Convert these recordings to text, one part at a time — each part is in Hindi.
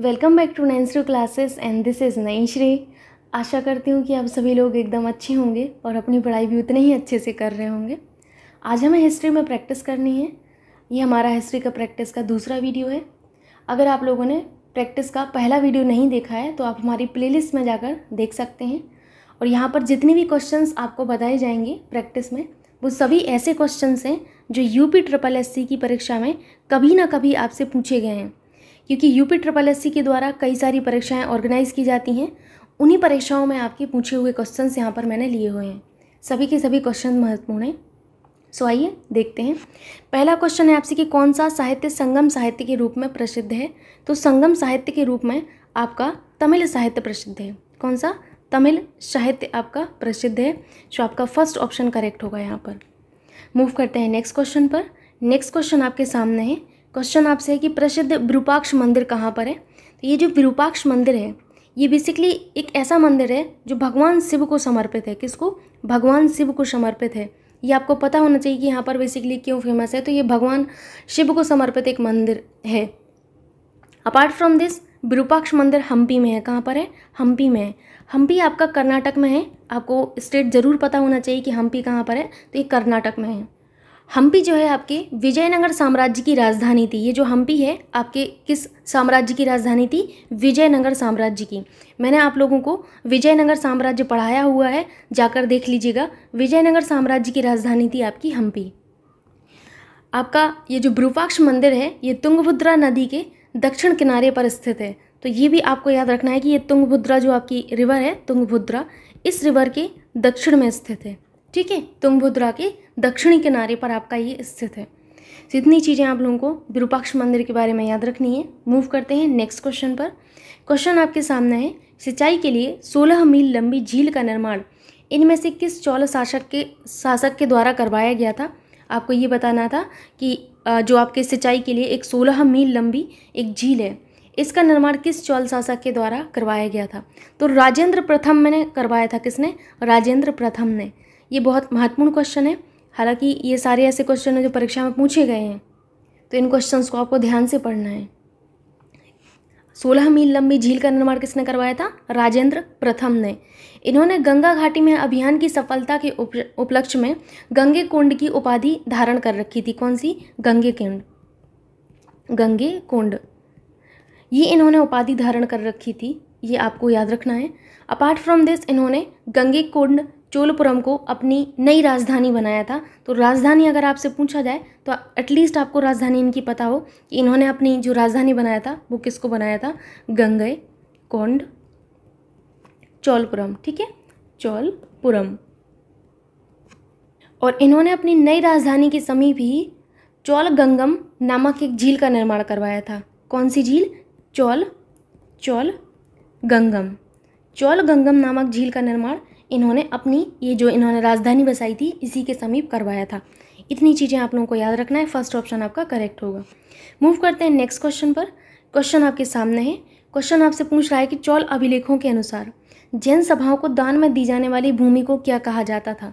वेलकम बैक टू नेंसरू क्लासेस एंड दिस इज़ नई श्री आशा करती हूँ कि आप सभी लोग एकदम अच्छे होंगे और अपनी पढ़ाई भी उतने ही अच्छे से कर रहे होंगे आज हमें हिस्ट्री में प्रैक्टिस करनी है ये हमारा हिस्ट्री का प्रैक्टिस का दूसरा वीडियो है अगर आप लोगों ने प्रैक्टिस का पहला वीडियो नहीं देखा है तो आप हमारी लिस्ट में जाकर देख सकते हैं और यहाँ पर जितने भी क्वेश्चन आपको बताए जाएंगे प्रैक्टिस में वो सभी ऐसे क्वेश्चन हैं जो U P triple S C की परीक्षा में कभी ना कभी आपसे पूछे गए हैं क्योंकि यूपी ट्रिपल एस के द्वारा कई सारी परीक्षाएँ ऑर्गेनाइज़ की जाती हैं उन्हीं परीक्षाओं में आपके पूछे हुए क्वेश्चन यहाँ पर मैंने लिए हुए हैं सभी के सभी क्वेश्चन महत्वपूर्ण हैं सो आइए देखते हैं पहला क्वेश्चन है आपसे कि कौन सा साहित्य संगम साहित्य के रूप में प्रसिद्ध है तो संगम साहित्य के रूप में आपका तमिल साहित्य प्रसिद्ध है कौन सा तमिल साहित्य आपका प्रसिद्ध है जो आपका फर्स्ट ऑप्शन करेक्ट होगा यहाँ पर मूव करते हैं नेक्स्ट क्वेश्चन पर नेक्स्ट क्वेश्चन आपके सामने है क्वेश्चन आपसे है कि प्रसिद्ध विरूपाक्ष मंदिर कहाँ पर है तो ये जो विरूपाक्ष मंदिर है ये बेसिकली एक ऐसा मंदिर है जो भगवान शिव को समर्पित है किसको भगवान शिव को समर्पित है ये आपको पता होना चाहिए कि यहाँ पर बेसिकली क्यों फेमस है तो ये भगवान शिव को समर्पित एक मंदिर है अपार्ट फ्रॉम दिस विरूपाक्ष मंदिर हम्पी में है कहाँ पर है हम्पी में है हम्पी आपका कर्नाटक में है आपको स्टेट ज़रूर पता होना चाहिए कि हम्पी कहाँ पर है तो ये कर्नाटक में है हम्पी जो है आपके विजयनगर साम्राज्य की राजधानी थी ये जो हम्पी है आपके किस साम्राज्य की राजधानी थी विजयनगर साम्राज्य की मैंने आप लोगों को विजयनगर साम्राज्य पढ़ाया हुआ है जाकर देख लीजिएगा विजयनगर साम्राज्य की राजधानी थी आपकी हम्पी आपका ये जो ब्रुपाक्ष मंदिर है ये तुंगभद्रा नदी के दक्षिण किनारे पर स्थित है तो ये भी आपको याद रखना है कि ये तुंगभद्रा जो आपकी रिवर है तुंगभद्रा इस रिवर के दक्षिण में स्थित है ठीक है तुंगभद्रा के दक्षिणी किनारे पर आपका ये स्थित है इतनी चीज़ें आप लोगों को विरूपाक्ष मंदिर के बारे में याद रखनी है मूव करते हैं नेक्स्ट क्वेश्चन पर क्वेश्चन आपके सामने है सिंचाई के लिए 16 मील लंबी झील का निर्माण इनमें से किस चौल शासक के शासक के द्वारा करवाया गया था आपको ये बताना था कि जो आपके सिंचाई के लिए एक सोलह मील लंबी एक झील है इसका निर्माण किस चौल शासक के द्वारा करवाया गया था तो राजेंद्र प्रथम मैंने करवाया था किसने राजेंद्र प्रथम ने ये बहुत महत्वपूर्ण क्वेश्चन है हालांकि ये सारे ऐसे क्वेश्चन हैं जो परीक्षा में पूछे गए हैं तो इन क्वेश्चन को आपको ध्यान से पढ़ना है सोलह मील लंबी झील का निर्माण किसने करवाया था राजेंद्र प्रथम ने इन्होंने गंगा घाटी में अभियान की सफलता के उपलक्ष्य में गंगे कुंड की उपाधि धारण कर रखी थी कौन सी गंगे कुंड गंगे कुंड ये इन्होंने उपाधि धारण कर रखी थी ये आपको याद रखना है अपार्ट फ्रॉम दिस इन्होंने गंगे कुंड चोलपुरम को अपनी नई राजधानी बनाया था तो राजधानी अगर आपसे पूछा जाए तो एटलीस्ट आपको राजधानी इनकी पता हो कि इन्होंने अपनी जो राजधानी बनाया था वो किसको बनाया था गंगे कोंड चोलपुरम ठीक है चोलपुरम और इन्होंने अपनी नई राजधानी के समीप ही गंगम नामक एक झील का निर्माण करवाया था कौन सी झील चौल चौल गंगम चौल गंगम नामक झील का निर्माण इन्होंने अपनी ये जो इन्होंने राजधानी बसाई थी इसी के समीप करवाया था इतनी चीज़ें आप लोगों को याद रखना है फर्स्ट ऑप्शन आपका करेक्ट होगा मूव करते हैं नेक्स्ट क्वेश्चन पर क्वेश्चन आपके सामने है क्वेश्चन आपसे पूछ रहा है कि चौल अभिलेखों के अनुसार जैन सभाओं को दान में दी जाने वाली भूमि को क्या कहा जाता था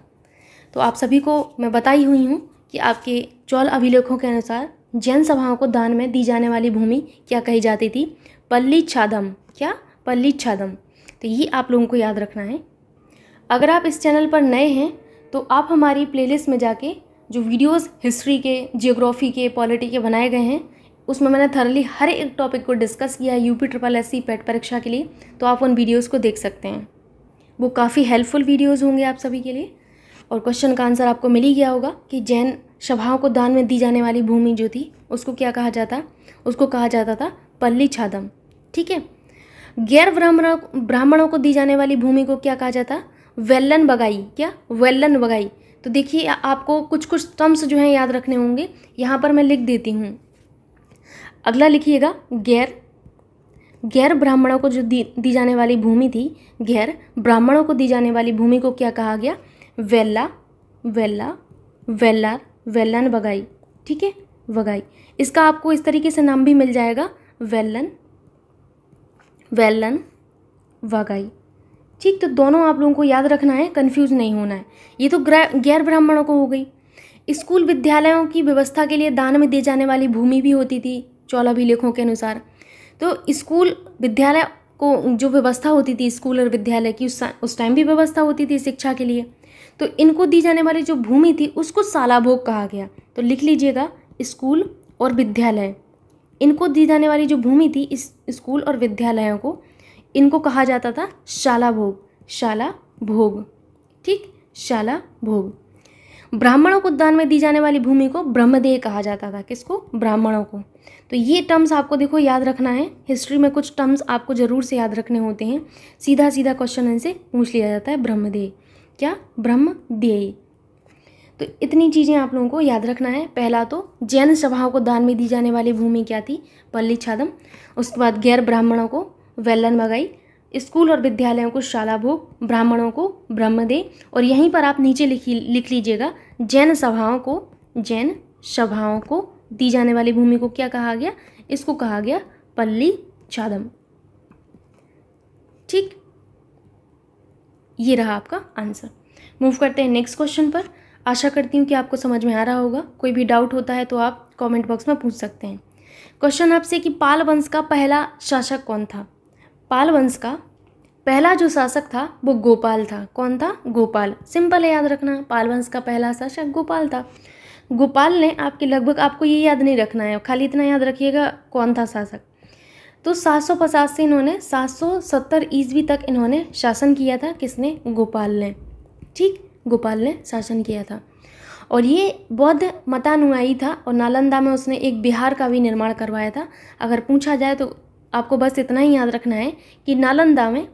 तो आप सभी को मैं बताई हुई हूँ कि आपके चौल अभिलेखों के अनुसार जैन सभाओं को दान में दी जाने वाली भूमि क्या कही जाती थी पल्ली छादम क्या पल्ली छादम तो ये आप लोगों को याद रखना है अगर आप इस चैनल पर नए हैं तो आप हमारी प्लेलिस्ट में जाके जो वीडियोस हिस्ट्री के जियोग्राफी के पॉलिटी के बनाए गए हैं उसमें मैंने थरली हर एक टॉपिक को डिस्कस किया है UP triple S C PET परीक्षा के लिए तो आप उन वीडियोस को देख सकते हैं वो काफ़ी हेल्पफुल वीडियोस होंगे आप सभी के लिए और क्वेश्चन का आंसर आपको मिल ही गया होगा कि जैन सभाओं को दान में दी जाने वाली भूमि जो थी उसको क्या कहा जाता उसको कहा जाता था पल्ली छादम ठीक है गैर ब्राह्मणों ब्राह्मणों को दी जाने वाली भूमि को क्या कहा जाता वेलन बगाई क्या वेल्लन बगाई तो देखिए आपको कुछ कुछ टर्म्स जो हैं याद रखने होंगे यहाँ पर मैं लिख देती हूँ अगला लिखिएगा गैर गैर ब्राह्मणों को जो दी दी जाने वाली भूमि थी गैर ब्राह्मणों को दी जाने वाली भूमि को क्या कहा गया वेल्ला वेल्ला वेलर वेल्लन बगाई ठीक है वगाई इसका आपको इस तरीके से नाम भी मिल जाएगा वेल्लन वेल्लन वगाई ठीक तो दोनों आप लोगों को याद रखना है कन्फ्यूज़ नहीं होना है ये तो गैर ब्राह्मणों को हो गई स्कूल विद्यालयों की व्यवस्था के लिए दान में दी जाने वाली भूमि भी होती थी चौलाभिलेखों के अनुसार तो स्कूल विद्यालय को जो व्यवस्था होती थी स्कूल और विद्यालय की उस टाइम भी व्यवस्था होती थी शिक्षा के लिए तो इनको दी जाने वाली जो भूमि थी उसको सालाभोग कहा गया तो लिख लीजिएगा स्कूल और विद्यालय इनको दी जाने वाली जो भूमि थी इस स्कूल और विद्यालयों को इनको कहा जाता था शाला भोग शाला भोग ठीक शाला भोग ब्राह्मणों को दान में दी जाने वाली भूमि को ब्रह्मदेह कहा जाता था किसको ब्राह्मणों को तो ये टर्म्स आपको देखो याद रखना है हिस्ट्री में कुछ टर्म्स आपको ज़रूर से याद रखने होते हैं सीधा सीधा क्वेश्चन इनसे पूछ लिया जाता है ब्रह्मदेह क्या ब्रह्मदेह तो इतनी चीज़ें आप लोगों को याद रखना है पहला तो जैन सभाओं को दान में दी जाने वाली भूमि क्या थी पल्ली छादम उसके बाद गैर ब्राह्मणों को वेल्लन मगई स्कूल और विद्यालयों को शाला भोग ब्राह्मणों को ब्रह्म दे और यहीं पर आप नीचे लिखी लिख लीजिएगा जैन सभाओं को जैन सभाओं को दी जाने वाली भूमि को क्या कहा गया इसको कहा गया पल्ली चादम ठीक ये रहा आपका आंसर मूव करते हैं नेक्स्ट क्वेश्चन पर आशा करती हूँ कि आपको समझ में आ रहा होगा कोई भी डाउट होता है तो आप कमेंट बॉक्स में पूछ सकते हैं क्वेश्चन आपसे कि पाल वंश का पहला शासक कौन था पाल वंश का पहला जो शासक था वो गोपाल था कौन था गोपाल सिंपल है याद रखना पाल वंश का पहला शासक गोपाल था गोपाल ने आपके लगभग आपको ये याद नहीं रखना है खाली इतना याद रखिएगा कौन था शासक तो सात सौ पचास से इन्होंने सात सौ सत्तर ईस्वी तक इन्होंने शासन किया था किसने गोपाल ने ठीक गोपाल ने शासन किया था और ये बौद्ध मतानुयायी था और नालंदा में उसने एक बिहार का भी निर्माण करवाया था अगर पूछा जाए तो आपको बस इतना ही याद रखना है कि नालंदा में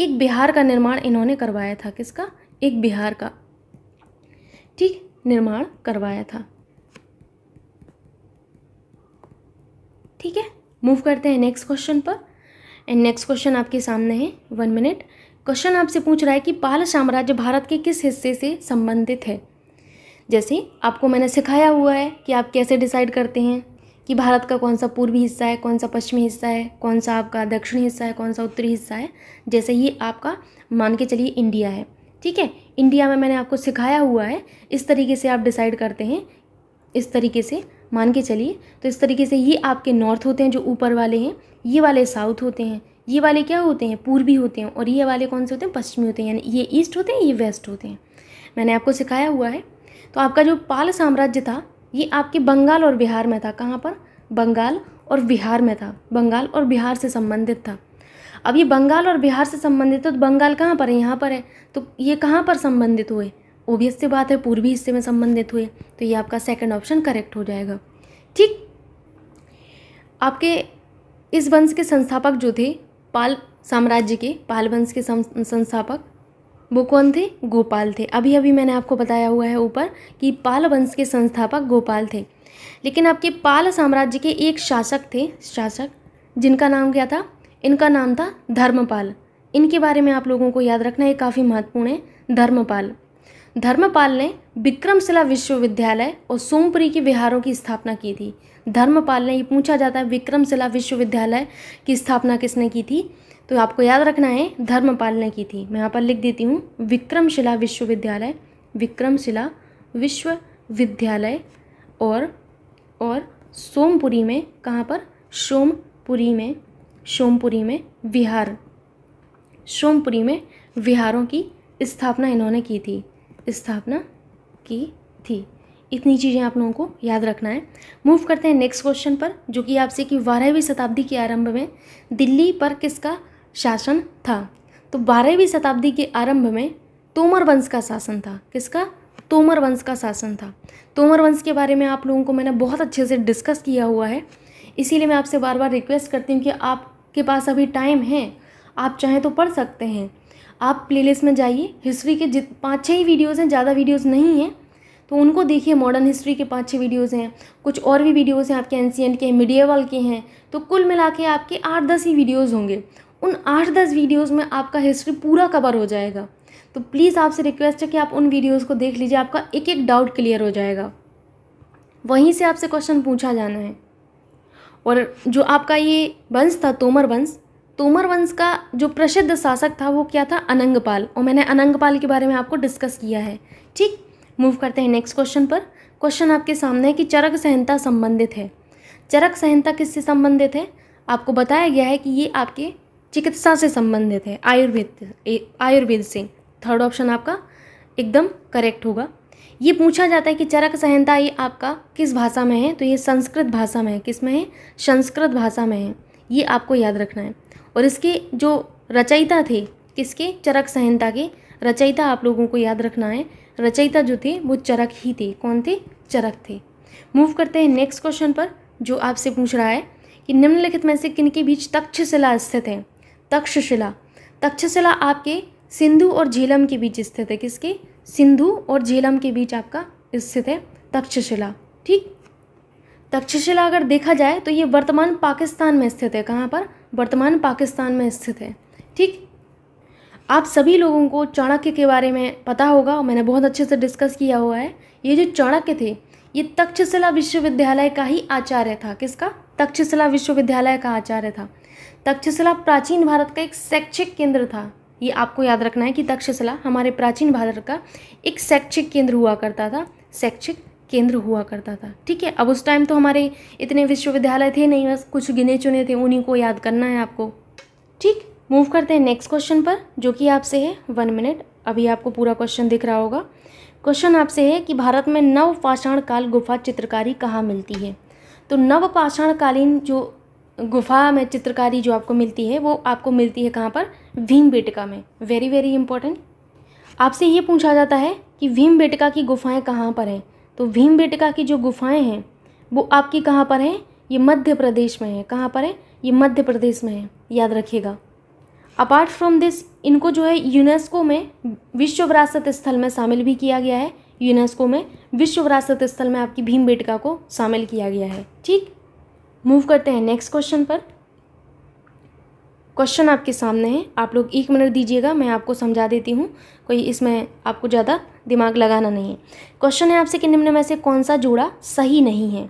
एक बिहार का निर्माण इन्होंने करवाया था किसका एक बिहार का ठीक निर्माण करवाया था ठीक है मूव करते हैं नेक्स्ट क्वेश्चन पर एंड नेक्स्ट क्वेश्चन आपके सामने है वन मिनट क्वेश्चन आपसे पूछ रहा है कि पाल साम्राज्य भारत के किस हिस्से से संबंधित है जैसे आपको मैंने सिखाया हुआ है कि आप कैसे डिसाइड करते हैं कि भारत का कौन सा पूर्वी हिस्सा है कौन सा पश्चिमी हिस्सा है कौन सा आपका दक्षिण हिस्सा है कौन सा उत्तरी हिस्सा है जैसे ही आपका मान के चलिए इंडिया है ठीक है इंडिया में मैंने आपको सिखाया हुआ है इस तरीके से आप डिसाइड करते हैं इस तरीके से मान के चलिए तो इस तरीके से ये आपके नॉर्थ होते हैं जो ऊपर वाले हैं ये वाले साउथ होते हैं ये वाले क्या होते हैं पूर्वी होते हैं और ये वाले कौन से होते हैं पश्चिमी होते हैं यानी ये ईस्ट होते हैं ये वेस्ट होते हैं मैंने आपको सिखाया हुआ है तो आपका जो पाल साम्राज्य था ये आपके बंगाल और बिहार में था कहाँ पर बंगाल और बिहार में था बंगाल और बिहार से संबंधित था अब ये बंगाल और बिहार से संबंधित है तो बंगाल कहाँ पर है यहाँ पर है तो ये कहाँ पर संबंधित हुए ओबियस से बात है पूर्वी हिस्से में संबंधित हुए तो ये आपका सेकंड ऑप्शन करेक्ट हो जाएगा ठीक आपके इस वंश के संस्थापक जो थे पाल साम्राज्य के पाल वंश के संस्थापक वो कौन थे गोपाल थे अभी अभी मैंने आपको बताया हुआ है ऊपर कि पाल वंश के संस्थापक गोपाल थे लेकिन आपके पाल साम्राज्य के एक शासक थे शासक जिनका नाम क्या था इनका नाम था धर्मपाल इनके बारे में आप लोगों को याद रखना ये काफ़ी महत्वपूर्ण है धर्मपाल धर्मपाल ने विक्रमशिला विश्वविद्यालय और सोमपुरी के विहारों की स्थापना की थी धर्मपाल ने ये पूछा जाता है विक्रमशिला विश्वविद्यालय की स्थापना किसने की थी तो आपको याद रखना है धर्मपाल ने की थी मैं यहाँ पर लिख देती हूँ विक्रमशिला विश्वविद्यालय विक्रमशिला विश्वविद्यालय और और सोमपुरी में कहाँ पर सोमपुरी में सोमपुरी में विहार सोमपुरी में विहारों की स्थापना इन्होंने की थी स्थापना की थी इतनी चीज़ें आप लोगों को याद रखना है मूव करते हैं नेक्स्ट क्वेश्चन पर जो कि आपसे कि बारहवीं शताब्दी के आरंभ में दिल्ली पर किसका शासन था तो बारहवीं शताब्दी के आरंभ में तोमर वंश का शासन था किसका तोमर वंश का शासन था तोमर वंश के बारे में आप लोगों को मैंने बहुत अच्छे से डिस्कस किया हुआ है इसीलिए मैं आपसे बार बार रिक्वेस्ट करती हूँ कि आपके पास अभी टाइम है आप चाहें तो पढ़ सकते हैं आप प्लेलिस्ट में जाइए हिस्ट्री के जित पाँच छः ही वीडियोज़ हैं ज़्यादा वीडियोज़ नहीं हैं तो उनको देखिए मॉडर्न हिस्ट्री के पाँच छः वीडियोज़ हैं कुछ और भी वीडियोज़ हैं आपके एनसीएंट के वाल के हैं तो कुल मिला के आपके आठ दस ही वीडियोज़ होंगे उन आठ दस वीडियोस में आपका हिस्ट्री पूरा कवर हो जाएगा तो प्लीज़ आपसे रिक्वेस्ट है कि आप उन वीडियोस को देख लीजिए आपका एक एक डाउट क्लियर हो जाएगा वहीं से आपसे क्वेश्चन पूछा जाना है और जो आपका ये वंश था तोमर वंश तोमर वंश का जो प्रसिद्ध शासक था वो क्या था अनंगपाल और मैंने अनंगपाल के बारे में आपको डिस्कस किया है ठीक मूव करते हैं नेक्स्ट क्वेश्चन पर क्वेश्चन आपके सामने है कि चरक संहिता संबंधित है चरक संहिता किससे संबंधित है आपको बताया गया है कि ये आपके चिकित्सा से संबंधित है आयुर्वेद आयुर्वेद से थर्ड ऑप्शन आपका एकदम करेक्ट होगा ये पूछा जाता है कि चरक संहिता ये आपका किस भाषा में है तो ये संस्कृत भाषा में है किस में है संस्कृत भाषा में है ये आपको याद रखना है और इसके जो रचयिता थे किसके चरक संहिता के रचयिता आप लोगों को याद रखना है रचयिता जो थे वो चरक ही थे कौन थे चरक थे मूव करते हैं नेक्स्ट क्वेश्चन पर जो आपसे पूछ रहा है कि निम्नलिखित में से किनके बीच तक्षशिला स्थित है तक्षशिला तक्षशिला आपके सिंधु और झीलम के बीच स्थित है किसके सिंधु और झीलम के बीच आपका स्थित है तक्षशिला ठीक तक्षशिला अगर देखा जाए तो ये वर्तमान पाकिस्तान में स्थित है कहाँ पर वर्तमान पाकिस्तान में स्थित है ठीक आप सभी लोगों को चाणक्य के बारे में पता होगा मैंने बहुत अच्छे से डिस्कस किया हुआ है ये जो चाणक्य थे ये तक्षशिला विश्वविद्यालय का ही आचार्य था किसका तक्षशिला विश्वविद्यालय का आचार्य था तक्षशिला प्राचीन भारत का एक शैक्षिक केंद्र था ये आपको याद रखना है कि तक्षशिला हमारे प्राचीन भारत का एक शैक्षिक केंद्र हुआ करता था शैक्षिक केंद्र हुआ करता था ठीक है अब उस टाइम तो हमारे इतने विश्वविद्यालय थे नहीं बस कुछ गिने चुने थे उन्हीं को याद करना है आपको ठीक मूव करते हैं नेक्स्ट क्वेश्चन पर जो कि आपसे है वन मिनट अभी आपको पूरा क्वेश्चन दिख रहा होगा क्वेश्चन आपसे है कि भारत में नव पाषाण काल गुफा चित्रकारी कहाँ मिलती है तो नव पाषाणकालीन जो गुफा में चित्रकारी जो आपको मिलती है वो आपको मिलती है कहाँ पर भीम बेटिका में वेरी वेरी इंपॉर्टेंट आपसे ये पूछा जाता है कि भीम बेटिका की गुफाएं कहाँ पर हैं तो भीम बेटिका की जो गुफाएं हैं वो आपकी कहाँ पर हैं ये मध्य प्रदेश में है कहाँ पर है ये मध्य प्रदेश में है याद रखिएगा अपार्ट फ्रॉम दिस इनको जो है यूनेस्को में विश्व विरासत स्थल में शामिल भी किया गया है यूनेस्को में विश्व विरासत स्थल में आपकी भीम बेटिका को शामिल किया गया है ठीक मूव करते हैं नेक्स्ट क्वेश्चन पर क्वेश्चन आपके सामने है आप लोग एक मिनट दीजिएगा मैं आपको समझा देती हूँ कोई इसमें आपको ज़्यादा दिमाग लगाना नहीं है क्वेश्चन है आपसे कि निम्न में से कौन सा जोड़ा सही नहीं है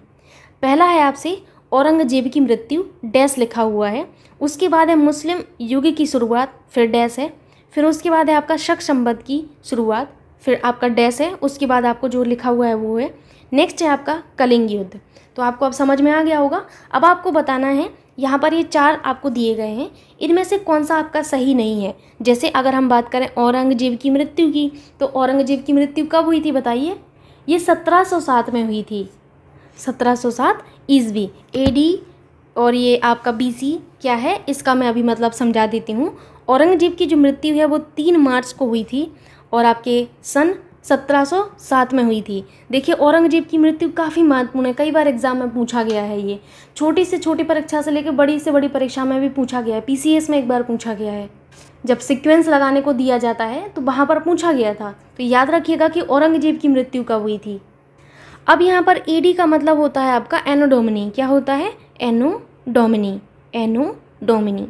पहला है आपसे औरंगजेब की मृत्यु डैश लिखा हुआ है उसके बाद है मुस्लिम युग की शुरुआत फिर डैश है फिर उसके बाद है आपका शक संबद्ध की शुरुआत फिर आपका डैश है उसके बाद आपको जो लिखा हुआ है वो है नेक्स्ट है आपका कलिंग युद्ध तो आपको अब समझ में आ गया होगा अब आपको बताना है यहाँ पर ये चार आपको दिए गए हैं इनमें से कौन सा आपका सही नहीं है जैसे अगर हम बात करें औरंगजेब की मृत्यु की तो औरंगजेब की मृत्यु कब हुई थी बताइए ये 1707 में हुई थी 1707 सौ सात ईस्वी ए और ये आपका सी क्या है इसका मैं अभी मतलब समझा देती हूँ औरंगजेब की जो मृत्यु है वो तीन मार्च को हुई थी और आपके सन 1707 में हुई थी देखिए औरंगजेब की मृत्यु काफ़ी महत्वपूर्ण है कई बार एग्जाम में पूछा गया है ये छोटी से छोटी परीक्षा से लेकर बड़ी से बड़ी परीक्षा में भी पूछा गया है पी में एक बार पूछा गया है जब सीक्वेंस लगाने को दिया जाता है तो वहाँ पर पूछा गया था तो याद रखिएगा कि औरंगजेब की मृत्यु कब हुई थी अब यहाँ पर एडी e का मतलब होता है आपका एनोडोमिनी क्या होता है एनो डोमिनी एनो डोमिनी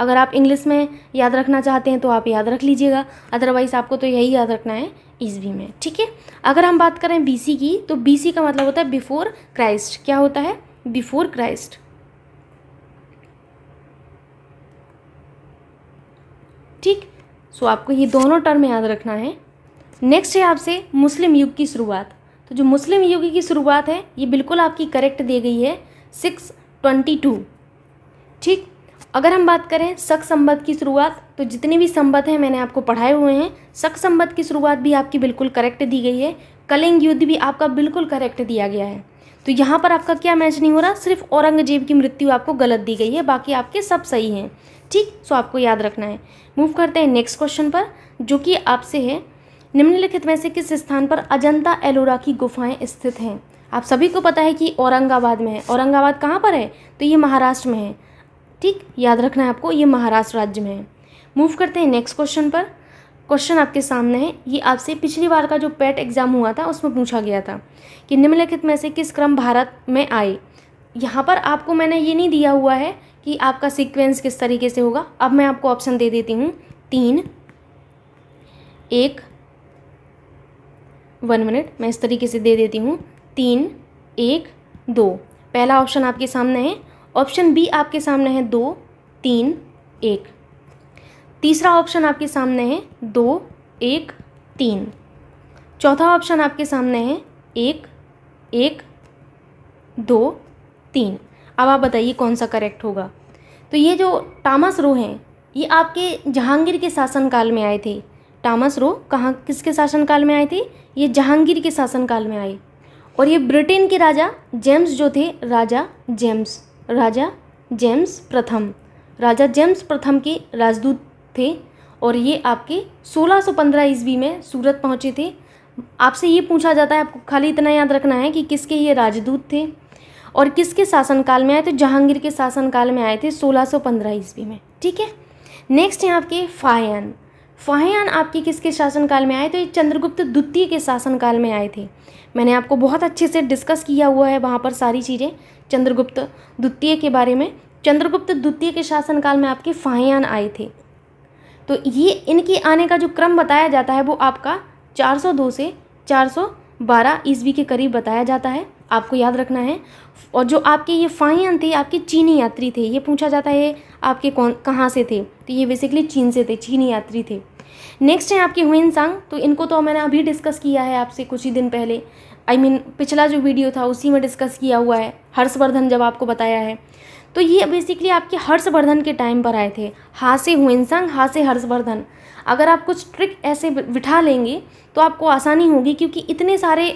अगर आप इंग्लिश में याद रखना चाहते हैं तो आप याद रख लीजिएगा अदरवाइज़ आपको तो यही याद रखना है ईस्वी में ठीक है अगर हम बात करें बीसी की तो बीसी का मतलब होता है बिफोर क्राइस्ट क्या होता है बिफोर क्राइस्ट ठीक सो आपको ये दोनों टर्म याद रखना है नेक्स्ट है आपसे मुस्लिम युग की शुरुआत तो जो मुस्लिम युग की शुरुआत है ये बिल्कुल आपकी करेक्ट दी गई है सिक्स ट्वेंटी टू ठीक अगर हम बात करें शक संबद्ध की शुरुआत तो जितने भी संबद्ध हैं मैंने आपको पढ़ाए हुए हैं सक संबद्ध की शुरुआत भी आपकी बिल्कुल करेक्ट दी गई है कलिंग युद्ध भी आपका बिल्कुल करेक्ट दिया गया है तो यहाँ पर आपका क्या मैच नहीं हो रहा सिर्फ औरंगजेब की मृत्यु आपको गलत दी गई है बाकी आपके सब सही हैं ठीक सो आपको याद रखना है मूव करते हैं नेक्स्ट क्वेश्चन पर जो कि आपसे है निम्नलिखित में से किस स्थान पर अजंता एलोरा की गुफाएं स्थित हैं आप सभी को पता है कि औरंगाबाद में है औरंगाबाद कहाँ पर है तो ये महाराष्ट्र में है ठीक याद रखना है आपको ये महाराष्ट्र राज्य में है मूव करते हैं नेक्स्ट क्वेश्चन पर क्वेश्चन आपके सामने है ये आपसे पिछली बार का जो पेट एग्ज़ाम e हुआ था उसमें पूछा गया था कि निम्नलिखित में से किस क्रम भारत में आए यहाँ पर आपको मैंने ये नहीं दिया हुआ है कि आपका सीक्वेंस किस तरीके से होगा अब मैं आपको ऑप्शन दे देती हूँ तीन एक वन मिनट मैं इस तरीके से दे देती हूँ तीन एक दो पहला ऑप्शन आपके सामने है ऑप्शन बी आपके सामने है दो तीन एक तीसरा ऑप्शन आपके सामने है दो एक तीन चौथा ऑप्शन आपके सामने है एक एक दो तीन अब आप बताइए कौन सा करेक्ट होगा तो ये जो टामस रो हैं ये आपके जहांगीर के शासनकाल में आए थे टामस रो कहाँ किसके शासनकाल में आए थे ये जहांगीर के शासनकाल में आए और ये ब्रिटेन के राजा जेम्स जो थे राजा जेम्स राजा जेम्स प्रथम राजा जेम्स प्रथम के राजदूत थे और ये आपके 1615 ईस्वी में सूरत पहुँचे थे आपसे ये पूछा जाता है आपको खाली इतना याद रखना है कि किसके ये राजदूत थे और किसके शासनकाल में आए थे जहांगीर के शासनकाल में आए थे 1615 ईस्वी में ठीक है नेक्स्ट है आपके फाहयान फाहयान आपके किसके शासनकाल में आए तो ये चंद्रगुप्त द्वितीय के शासनकाल में आए थे मैंने आपको बहुत अच्छे से डिस्कस किया हुआ है वहाँ पर सारी चीज़ें चंद्रगुप्त द्वितीय के बारे में चंद्रगुप्त द्वितीय के शासनकाल में आपके फाहयान आए थे तो ये इनके आने का जो क्रम बताया जाता है वो आपका 402 से 412 ईस्वी के करीब बताया जाता है आपको याद रखना है और जो आपके ये फाहयान थे आपके चीनी यात्री थे ये पूछा जाता है आपके कौन कहाँ से थे तो ये बेसिकली चीन से थे चीनी यात्री थे नेक्स्ट हैं आपके हुइन सांग तो इनको तो मैंने अभी डिस्कस किया है आपसे कुछ ही दिन पहले आई I मीन mean, पिछला जो वीडियो था उसी में डिस्कस किया हुआ है हर्षवर्धन जब आपको बताया है तो ये बेसिकली आपके हर्षवर्धन के टाइम पर आए थे हा से हुएनसंग हा से हर्षवर्धन अगर आप कुछ ट्रिक ऐसे बिठा लेंगे तो आपको आसानी होगी क्योंकि इतने सारे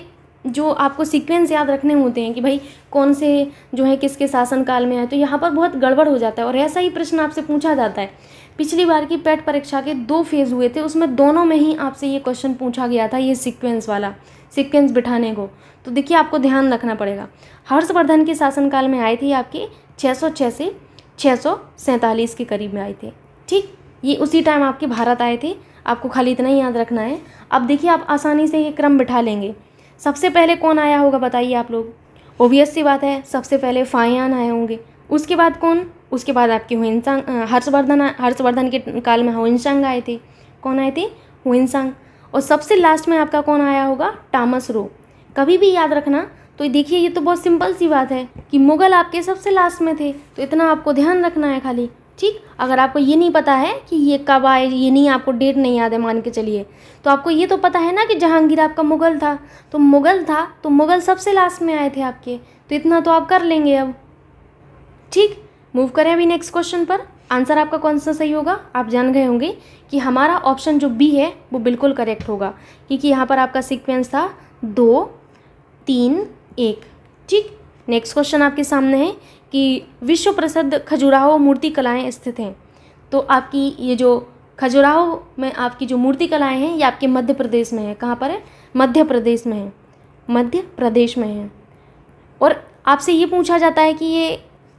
जो आपको सीक्वेंस याद रखने होते हैं कि भाई कौन से जो है किसके शासनकाल में है तो यहाँ पर बहुत गड़बड़ हो जाता है और ऐसा ही प्रश्न आपसे पूछा जाता है पिछली बार की पेट e परीक्षा के दो फेज़ हुए थे उसमें दोनों में ही आपसे ये क्वेश्चन पूछा गया था ये सीक्वेंस वाला सीक्वेंस बिठाने को तो देखिए आपको ध्यान रखना पड़ेगा हर्षवर्धन के शासनकाल में आए थे आपके छः से छः के करीब में आए थे ठीक ये उसी टाइम आपके भारत आए थे आपको खाली इतना ही याद रखना है अब देखिए आप आसानी से ये क्रम बिठा लेंगे सबसे पहले कौन आया होगा बताइए आप लोग ओबियस सी बात है सबसे पहले फायान आए होंगे उसके बाद कौन उसके बाद आपके हुइंसांग हर्षवर्धन हर्षवर्धन के काल में हुइंसांग आए थे कौन आए थे हुइंसांग और सबसे लास्ट में आपका कौन आया होगा टामस रो कभी भी याद रखना तो देखिए ये तो बहुत सिंपल सी बात है कि मुग़ल आपके सबसे लास्ट में थे तो इतना आपको ध्यान रखना है खाली ठीक अगर आपको ये नहीं पता है कि ये कब आए ये नहीं आपको डेट नहीं याद है मान के चलिए तो आपको ये तो पता है ना कि जहांगीर आपका मुग़ल था तो मुग़ल था तो मुग़ल सबसे लास्ट में आए थे आपके तो इतना तो आप कर लेंगे अब ठीक मूव करें अभी नेक्स्ट क्वेश्चन पर आंसर आपका कौन सा सही होगा आप जान गए होंगे कि हमारा ऑप्शन जो बी है वो बिल्कुल करेक्ट होगा क्योंकि यहाँ पर आपका सीक्वेंस था दो तीन एक ठीक नेक्स्ट क्वेश्चन आपके सामने है कि विश्व प्रसिद्ध खजुराहो मूर्ति कलाएँ स्थित हैं तो आपकी ये जो खजुराहो में आपकी जो मूर्ति कलाएँ हैं ये आपके मध्य प्रदेश में है कहाँ पर है मध्य प्रदेश में है मध्य प्रदेश में है और आपसे ये पूछा जाता है कि ये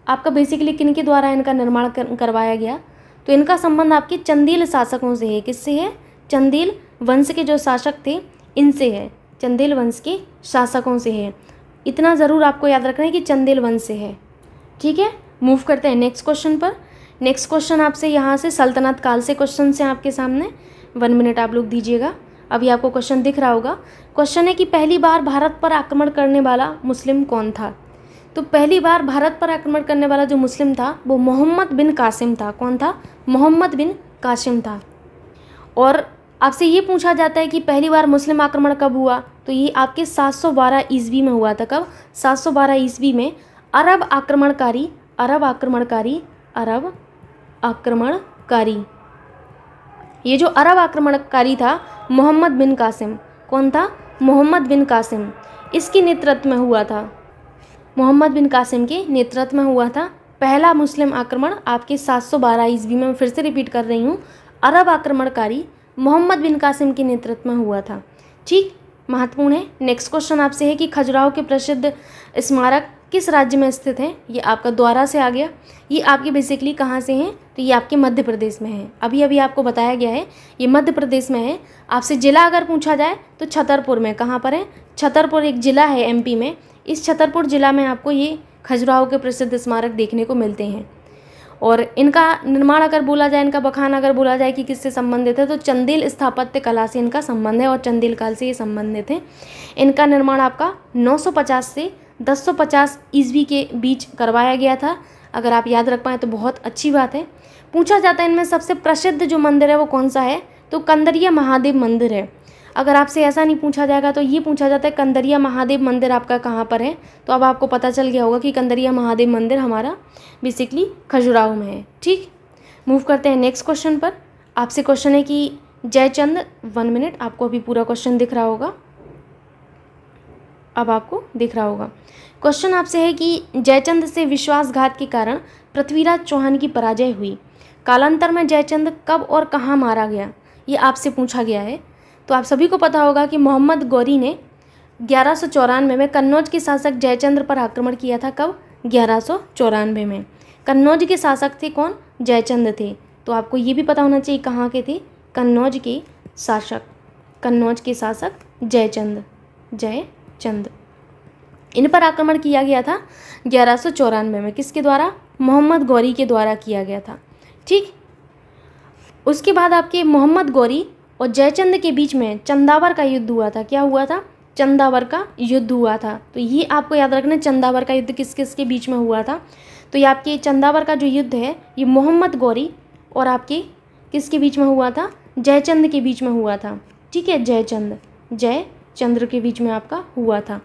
आपका बेसिकली किन के द्वारा इनका निर्माण कर, करवाया गया तो इनका संबंध आपके चंदील शासकों से है किससे है चंदेल वंश के जो शासक थे इनसे है चंदेल वंश के शासकों से है इतना ज़रूर आपको याद रखना है कि चंदेल वंश से है ठीक है मूव करते हैं नेक्स्ट क्वेश्चन पर नेक्स्ट क्वेश्चन आपसे यहाँ से सल्तनत काल से क्वेश्चन से आपके सामने वन मिनट आप लोग दीजिएगा अभी आपको क्वेश्चन दिख रहा होगा क्वेश्चन है कि पहली बार भारत पर आक्रमण करने वाला मुस्लिम कौन था तो पहली बार भारत पर आक्रमण करने वाला जो मुस्लिम था वो मोहम्मद बिन कासिम था कौन था मोहम्मद बिन कासिम था और आपसे ये पूछा जाता है कि पहली बार मुस्लिम आक्रमण कब हुआ तो ये आपके 712 ईस्वी में हुआ था कब 712 ईस्वी में अरब आक्रमणकारी अरब आक्रमणकारी अरब आक्रमणकारी ये जो अरब आक्रमणकारी था मोहम्मद बिन कासिम कौन था मोहम्मद बिन कासिम इसके नेतृत्व में हुआ था मोहम्मद बिन कासिम के नेतृत्व में हुआ था पहला मुस्लिम आक्रमण आपके 712 सौ बारह ईस्वी में फिर से रिपीट कर रही हूँ अरब आक्रमणकारी मोहम्मद बिन कासिम के नेतृत्व में हुआ था ठीक महत्वपूर्ण है नेक्स्ट क्वेश्चन आपसे है कि खजुराहो के प्रसिद्ध स्मारक किस राज्य में स्थित हैं ये आपका द्वारा से आ गया ये आपके बेसिकली कहाँ से हैं तो ये आपके मध्य प्रदेश में है अभी अभी आपको बताया गया है ये मध्य प्रदेश में है आपसे ज़िला अगर पूछा जाए तो छतरपुर में कहाँ पर है छतरपुर एक ज़िला है एमपी में इस छतरपुर ज़िला में आपको ये खजुराहो के प्रसिद्ध स्मारक देखने को मिलते हैं और इनका निर्माण अगर बोला जाए इनका बखान अगर बोला जाए कि किससे संबंधित है तो चंदेल स्थापत्य कला से इनका संबंध है और चंदेल काल से ये संबंधित हैं इनका निर्माण आपका 950 से 1050 ईस्वी के बीच करवाया गया था अगर आप याद रख पाएँ तो बहुत अच्छी बात है पूछा जाता है इनमें सबसे प्रसिद्ध जो मंदिर है वो कौन सा है तो कंदरिया महादेव मंदिर है अगर आपसे ऐसा नहीं पूछा जाएगा तो ये पूछा जाता है कंदरिया महादेव मंदिर आपका कहाँ पर है तो अब आपको पता चल गया होगा कि कंदरिया महादेव मंदिर हमारा बेसिकली खजुराहो में है ठीक मूव करते हैं नेक्स्ट क्वेश्चन पर आपसे क्वेश्चन है कि जयचंद वन मिनट आपको अभी पूरा क्वेश्चन दिख रहा होगा अब आपको दिख रहा होगा क्वेश्चन आपसे है कि जयचंद से विश्वासघात के कारण पृथ्वीराज चौहान की पराजय हुई कालांतर में जयचंद कब और कहाँ मारा गया ये आपसे पूछा गया है तो आप सभी को पता होगा कि मोहम्मद गौरी ने ग्यारह में कन्नौज के शासक जयचंद्र पर आक्रमण किया था कब ग्यारह में कन्नौज के शासक थे कौन जयचंद थे तो आपको ये भी पता होना चाहिए कहाँ के थे कन्नौज के शासक कन्नौज के शासक जयचंद जयचंद इन पर आक्रमण किया गया था ग्यारह में किसके द्वारा मोहम्मद गौरी के द्वारा किया गया था ठीक उसके बाद आपके मोहम्मद गौरी और जयचंद के बीच में चंदावर का युद्ध हुआ था क्या हुआ था चंदावर का युद्ध हुआ था तो ये आपको याद रखना चंदावर का युद्ध किस किस के बीच में हुआ था तो ये आपके चंदावर का जो युद्ध है ये मोहम्मद गौरी और आपके किसके बीच में हुआ था जयचंद के बीच में हुआ था ठीक है जयचंद जय चंद्र के बीच में आपका हुआ था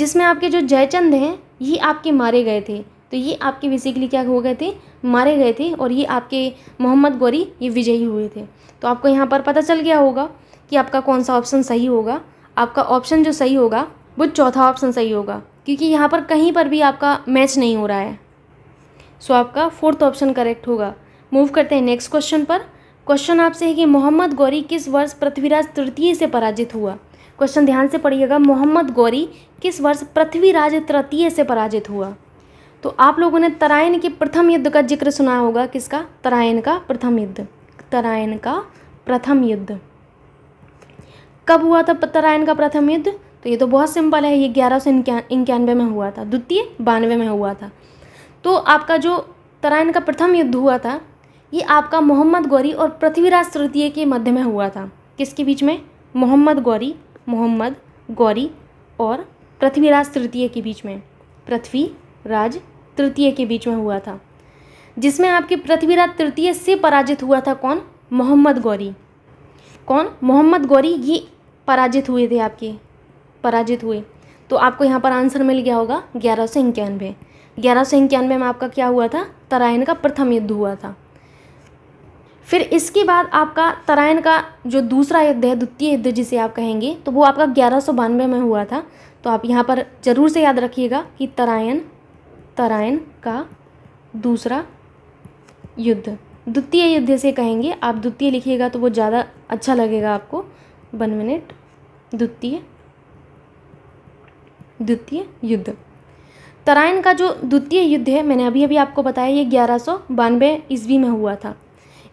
जिसमें आपके जो जयचंद हैं ये आपके मारे गए थे तो ये आपके बेसिकली क्या हो गए थे मारे गए थे और ये आपके मोहम्मद गौरी ये विजयी हुए थे तो आपको यहाँ पर पता चल गया होगा कि आपका कौन सा ऑप्शन सही होगा आपका ऑप्शन जो सही होगा वो चौथा ऑप्शन सही होगा क्योंकि यहाँ पर कहीं पर भी आपका मैच नहीं हो रहा है सो आपका फोर्थ ऑप्शन करेक्ट होगा मूव करते हैं नेक्स्ट क्वेश्चन पर क्वेश्चन आपसे है कि मोहम्मद गौरी किस वर्ष पृथ्वीराज तृतीय से पराजित हुआ क्वेश्चन ध्यान से पढ़िएगा मोहम्मद गौरी किस वर्ष पृथ्वीराज तृतीय से पराजित हुआ तो आप लोगों ने तराइन के प्रथम युद्ध का जिक्र सुना होगा किसका तराइन का प्रथम युद्ध तराइन का प्रथम युद्ध कब हुआ था तराइन का प्रथम युद्ध तो ये तो बहुत सिंपल है ये ग्यारह सौ इक्यानवे में हुआ था द्वितीय बानवे में हुआ था तो आपका जो तराइन का प्रथम युद्ध हुआ था ये आपका मोहम्मद गौरी और पृथ्वीराज तृतीय के मध्य में हुआ था किसके बीच में मोहम्मद गौरी मोहम्मद गौरी और पृथ्वीराज तृतीय के बीच में पृथ्वी राज तृतीय के बीच में हुआ था जिसमें आपके पृथ्वीराज तृतीय से पराजित हुआ था कौन मोहम्मद गौरी कौन मोहम्मद गौरी ये पराजित हुए थे आपके पराजित हुए तो आपको यहाँ पर आंसर मिल गया होगा ग्यारह सौ इक्यानवे ग्यारह सौ इक्यानवे में आपका क्या हुआ था तराइन का प्रथम युद्ध हुआ था फिर इसके बाद आपका तराइन का जो दूसरा युद्ध है द्वितीय युद्ध जिसे आप कहेंगे तो वो आपका ग्यारह सौ बानवे में हुआ था तो आप यहाँ पर ज़रूर से याद रखिएगा कि तरायन तराइन का दूसरा युद्ध द्वितीय युद्ध से कहेंगे आप द्वितीय लिखिएगा तो वो ज़्यादा अच्छा लगेगा आपको वन मिनट द्वितीय द्वितीय युद्ध तराइन का जो द्वितीय युद्ध है मैंने अभी अभी आपको बताया ये ग्यारह सौ बानवे ईस्वी में हुआ था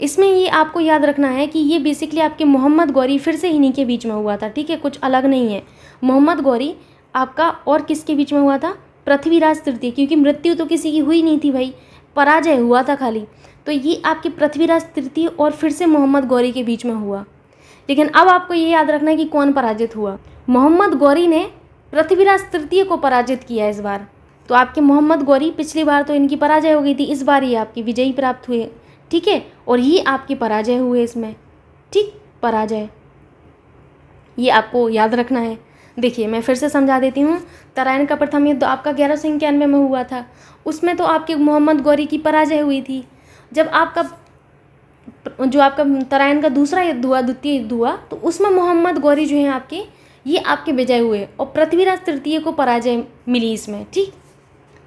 इसमें ये आपको याद रखना है कि ये बेसिकली आपके मोहम्मद गौरी फिर से इन्हीं के बीच में हुआ था ठीक है कुछ अलग नहीं है मोहम्मद गौरी आपका और किसके बीच में हुआ था पृथ्वीराज तृतीय क्योंकि मृत्यु तो किसी की हुई नहीं थी भाई पराजय हुआ था खाली तो ये आपके पृथ्वीराज तृतीय और फिर से मोहम्मद गौरी के बीच में हुआ लेकिन अब आपको ये याद रखना है कि कौन पराजित हुआ मोहम्मद गौरी ने पृथ्वीराज तृतीय को पराजित किया इस बार तो आपके मोहम्मद गौरी पिछली बार तो इनकी पराजय हो गई थी इस बार ये आपकी विजयी प्राप्त हुए ठीक है और ये आपकी पराजय हुए इसमें ठीक पराजय ये आपको याद रखना है देखिए मैं फिर से समझा देती हूँ तराइन का प्रथम युद्ध आपका ग्यारह सौ इक्यानवे में हुआ था उसमें तो आपके मोहम्मद गौरी की पराजय हुई थी जब आपका जो आपका तराइन का दूसरा युद्ध हुआ द्वितीय युद्ध हुआ तो उसमें मोहम्मद गौरी जो है आपके ये आपके विजय हुए और पृथ्वीराज तृतीय को पराजय मिली इसमें ठीक सो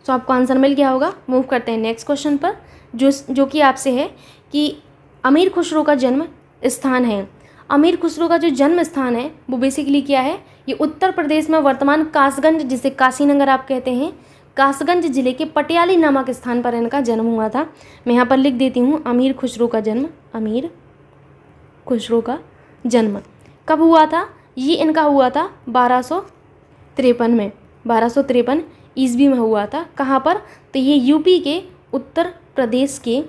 तो आपको आंसर मिल गया होगा मूव करते हैं नेक्स्ट क्वेश्चन पर जो जो कि आपसे है कि अमीर खुसरो का जन्म स्थान है अमीर खुसरो का जो जन्म स्थान है वो बेसिकली क्या है ये उत्तर प्रदेश में वर्तमान कासगंज जिसे काशीनगर आप कहते हैं कासगंज जिले के पटियाली नामक स्थान पर इनका जन्म हुआ था मैं यहाँ पर लिख देती हूँ अमीर खुसरो का जन्म अमीर खुसरो का जन्म कब हुआ था ये इनका हुआ था बारह सौ तिरपन में बारह सौ तिरपन ईस्वी में हुआ था कहाँ पर तो ये यूपी के उत्तर प्रदेश के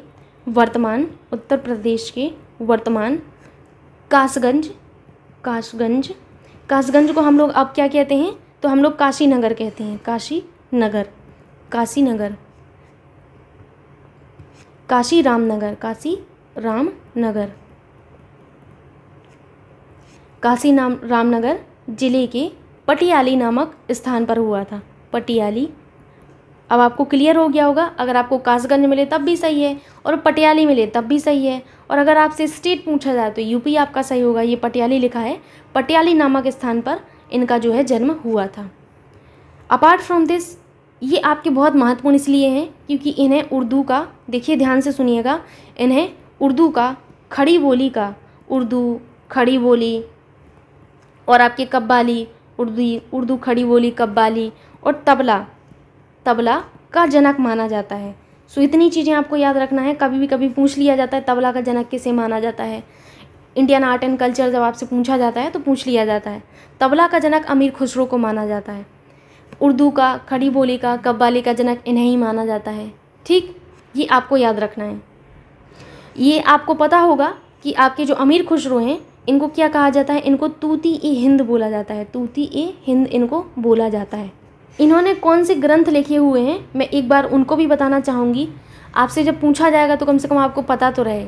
वर्तमान उत्तर प्रदेश के वर्तमान कासगंज कासगंज कासगंज को हम लोग अब क्या कहते हैं तो हम लोग काशी नगर कहते हैं काशी नगर काशी नगर काशी रामनगर काशी रामनगर काशी नाम रामनगर जिले के पटियाली नामक स्थान पर हुआ था पटियाली अब आपको क्लियर हो गया होगा अगर आपको कासगंज मिले तब भी सही है और पटियाली मिले तब भी सही है और अगर आपसे स्टेट पूछा जाए तो यूपी आपका सही होगा ये पटियाली लिखा है पटियाली नामक स्थान पर इनका जो है जन्म हुआ था अपार्ट फ्रॉम दिस ये आपके बहुत महत्वपूर्ण इसलिए हैं क्योंकि इन्हें उर्दू का देखिए ध्यान से सुनिएगा इन्हें उर्दू का खड़ी बोली का उर्दू खड़ी बोली और आपके कब्बाली उर्दू उर्दू खड़ी बोली कब्बाली और तबला तबला का जनक माना जाता है सो इतनी चीज़ें आपको याद रखना है कभी भी कभी पूछ लिया जाता है तबला का जनक किसे माना जाता है इंडियन आर्ट एंड कल्चर जब आपसे पूछा जाता है तो पूछ लिया जाता है तबला का जनक अमीर खुसरो को माना जाता है उर्दू का खड़ी बोली का कब्बाली का जनक इन्हें ही माना जाता है ठीक ये आपको याद रखना है ये आपको पता होगा कि आपके जो अमीर खुसरो हैं इनको क्या कहा जाता है इनको तूती ए हिंद बोला जाता है तूती ए हिंद इनको बोला जाता है इन्होंने कौन से ग्रंथ लिखे हुए हैं मैं एक बार उनको भी बताना चाहूँगी आपसे जब पूछा जाएगा तो कम से कम आपको पता तो रहे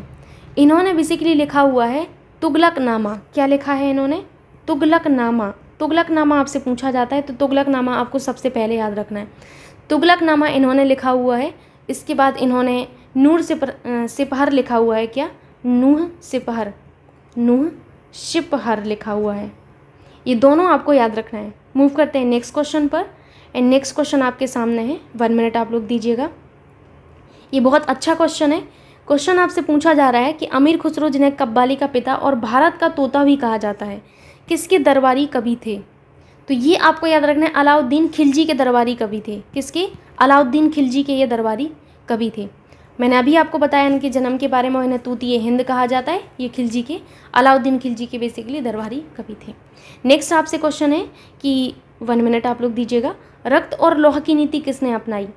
इन्होंने बेसिकली लिखा हुआ है तुगलक नामा क्या लिखा है इन्होंने तुगलक नामा तुगलक नामा आपसे पूछा जाता है तो तुगलक नामा आपको सबसे पहले याद रखना है तुगलक नामा इन्होंने लिखा हुआ है इसके बाद इन्होंने नूर सिपर सिपहर लिखा हुआ है क्या नूह सिपहर नूह शिपहर लिखा हुआ है ये दोनों आपको याद रखना है मूव करते हैं नेक्स्ट क्वेश्चन पर एंड नेक्स्ट क्वेश्चन आपके सामने है वन मिनट आप लोग दीजिएगा ये बहुत अच्छा क्वेश्चन है क्वेश्चन आपसे पूछा जा रहा है कि अमीर खुसरो जिन्हें कब्बाली का पिता और भारत का तोता भी कहा जाता है किसके दरबारी कवि थे तो ये आपको याद रखना है अलाउद्दीन खिलजी के दरबारी कवि थे किसके अलाउद्दीन खिलजी के ये दरबारी कवि थे मैंने अभी आपको बताया इनके जन्म के बारे में इन्हें तूती हिंद कहा जाता है ये खिलजी के अलाउद्दीन खिलजी के बेसिकली दरबारी कवि थे नेक्स्ट आपसे क्वेश्चन है कि वन मिनट आप लोग दीजिएगा रक्त और लोह की नीति किसने अपनाई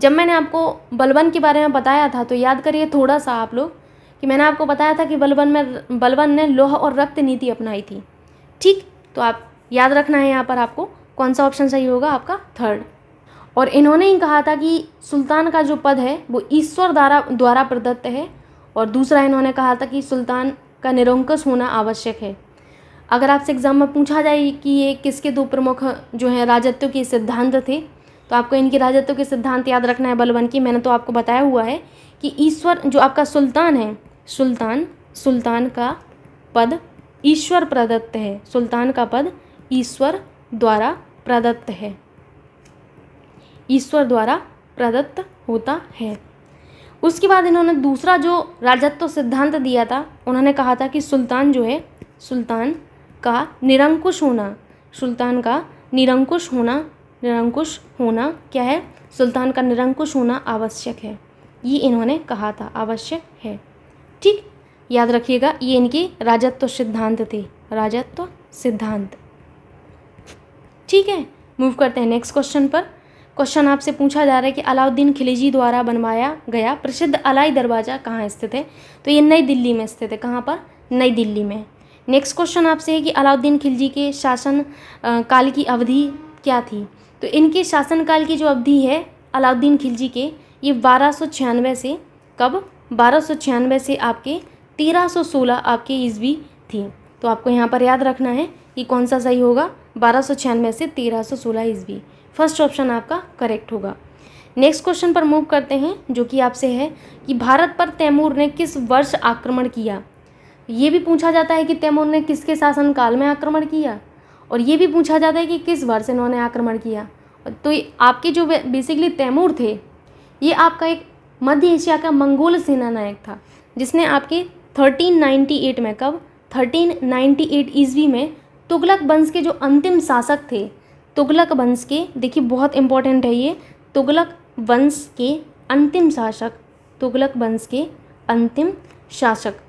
जब मैंने आपको बलबन के बारे में बताया था तो याद करिए थोड़ा सा आप लोग कि मैंने आपको बताया था कि बलबन में बलबन ने लोह और रक्त नीति अपनाई थी ठीक तो आप याद रखना है यहाँ पर आपको कौन सा ऑप्शन सही होगा आपका थर्ड और इन्होंने ही कहा था कि सुल्तान का जो पद है वो ईश्वर द्वारा द्वारा प्रदत्त है और दूसरा इन्होंने कहा था कि सुल्तान का निरंकुश होना आवश्यक है अगर आपसे एग्ज़ाम में पूछा जाए कि ये किसके दो प्रमुख जो हैं राजत्व के सिद्धांत थे तो आपको इनके राजत्व के सिद्धांत याद रखना है बलबन की मैंने तो आपको बताया हुआ है कि ईश्वर जो आपका सुल्तान है सुल्तान सुल्तान का पद ईश्वर प्रदत्त है सुल्तान का पद ईश्वर द्वारा प्रदत्त है ईश्वर द्वारा प्रदत्त होता है उसके बाद इन्होंने दूसरा जो राजत्व सिद्धांत दिया था उन्होंने कहा था कि सुल्तान जो है सुल्तान का निरंकुश होना सुल्तान का निरंकुश होना निरंकुश होना क्या है सुल्तान का निरंकुश होना आवश्यक है ये इन्होंने कहा था आवश्यक है ठीक याद रखिएगा ये इनके राजत्व सिद्धांत थे राजत्व सिद्धांत ठीक है मूव करते हैं नेक्स्ट क्वेश्चन पर क्वेश्चन आपसे पूछा जा रहा है कि अलाउद्दीन खिलजी द्वारा बनवाया गया प्रसिद्ध अलाई दरवाज़ा कहाँ स्थित है तो ये नई दिल्ली में स्थित है कहाँ पर नई दिल्ली में नेक्स्ट क्वेश्चन आपसे है कि अलाउद्दीन खिलजी के शासन काल की अवधि क्या थी तो इनके शासनकाल की जो अवधि है अलाउद्दीन खिलजी के ये बारह से कब बारह से आपके तेरह सोलह आपके ईस्वी थी तो आपको यहाँ पर याद रखना है कि कौन सा सही होगा बारह सौ छियानवे से तेरह सोलह ईस्वी फर्स्ट ऑप्शन आपका करेक्ट होगा नेक्स्ट क्वेश्चन पर मूव करते हैं जो कि आपसे है कि भारत पर तैमूर ने किस वर्ष आक्रमण किया ये भी पूछा जाता है कि तैमूर ने किसके शासनकाल में आक्रमण किया और ये भी पूछा जाता है कि किस वर्ष इन्होंने आक्रमण किया तो आपके जो बेसिकली तैमूर थे ये आपका एक मध्य एशिया का मंगोल सेना नायक था जिसने आपके 1398 में कब 1398 ईस्वी में तुगलक वंश के जो अंतिम शासक थे तुगलक वंश के देखिए बहुत इंपॉर्टेंट है ये तुगलक वंश के अंतिम शासक तुगलक वंश के अंतिम शासक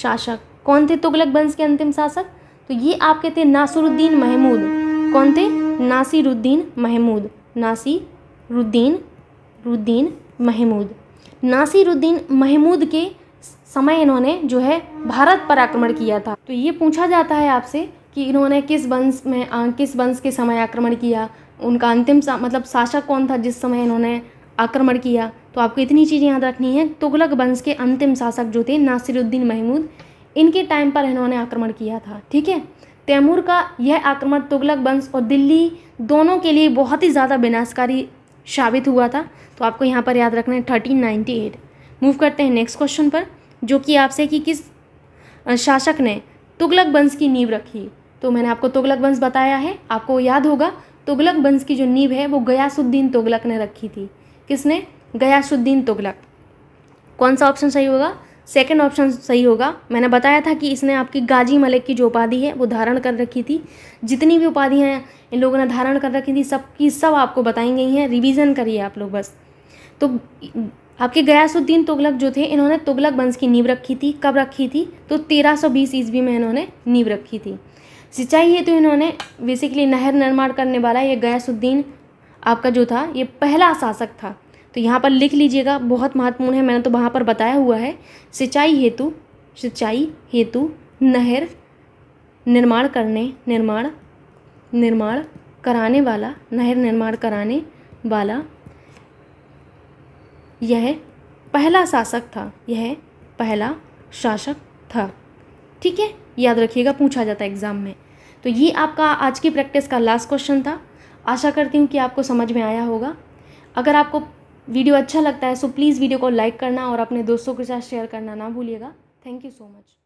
शासक कौन थे तुगलक वंश के अंतिम शासक तो ये आपके थे नासिरुद्दीन महमूद कौन थे नासिरुद्दीन महमूद नासिरुद्दीन रुद्दीन महमूद नासिरुद्दीन महमूद के समय इन्होंने जो है भारत पर आक्रमण किया था तो ये पूछा जाता है आपसे कि इन्होंने किस वंश में किस वंश के समय आक्रमण किया उनका अंतिम मतलब शासक कौन था जिस समय इन्होंने आक्रमण किया तो आपको इतनी चीज़ें याद रखनी है तुगलक वंश के अंतिम शासक जो थे नासिरुद्दीन महमूद इनके टाइम पर इन्होंने आक्रमण किया था ठीक है तैमूर का यह आक्रमण तुगलक वंश और दिल्ली दोनों के लिए बहुत ही ज़्यादा विनाशकारी साबित हुआ था तो आपको यहाँ पर याद रखना है थर्टीन नाइन्टी एट मूव करते हैं नेक्स्ट क्वेश्चन पर जो कि आपसे कि किस शासक ने तुगलक वंश की नींव रखी तो मैंने आपको तुगलक वंश बताया है आपको याद होगा तुगलक वंश की जो नींव है वो गयासुद्दीन तुगलक ने रखी थी किसने गयासुद्दीन तुगलक कौन सा ऑप्शन सही होगा सेकंड ऑप्शन सही होगा मैंने बताया था कि इसने आपकी गाजी मलिक की जो उपाधि है वो धारण कर रखी थी जितनी भी उपाधियाँ इन लोगों ने धारण कर रखी थी सब की सब आपको बताई गई हैं रिवीजन करिए आप लोग बस तो आपके गयासुद्दीन तुगलक जो थे इन्होंने तुगलक वंश की नींव रखी थी कब रखी थी तो 1320 ईस्वी में इन्होंने नींव रखी थी सिंचाई हेतु तो इन्होंने बेसिकली नहर निर्माण करने वाला ये गयासुद्दीन आपका जो था ये पहला शासक था तो यहाँ पर लिख लीजिएगा बहुत महत्वपूर्ण है मैंने तो वहाँ पर बताया हुआ है सिंचाई हेतु सिंचाई हेतु नहर निर्माण करने निर्माण निर्माण कराने वाला नहर निर्माण कराने वाला यह पहला शासक था यह पहला शासक था ठीक है याद रखिएगा पूछा जाता है एग्ज़ाम में तो ये आपका आज की प्रैक्टिस का लास्ट क्वेश्चन था आशा करती हूँ कि आपको समझ में आया होगा अगर आपको वीडियो अच्छा लगता है सो तो प्लीज़ वीडियो को लाइक करना और अपने दोस्तों के साथ शेयर करना ना भूलिएगा थैंक यू सो मच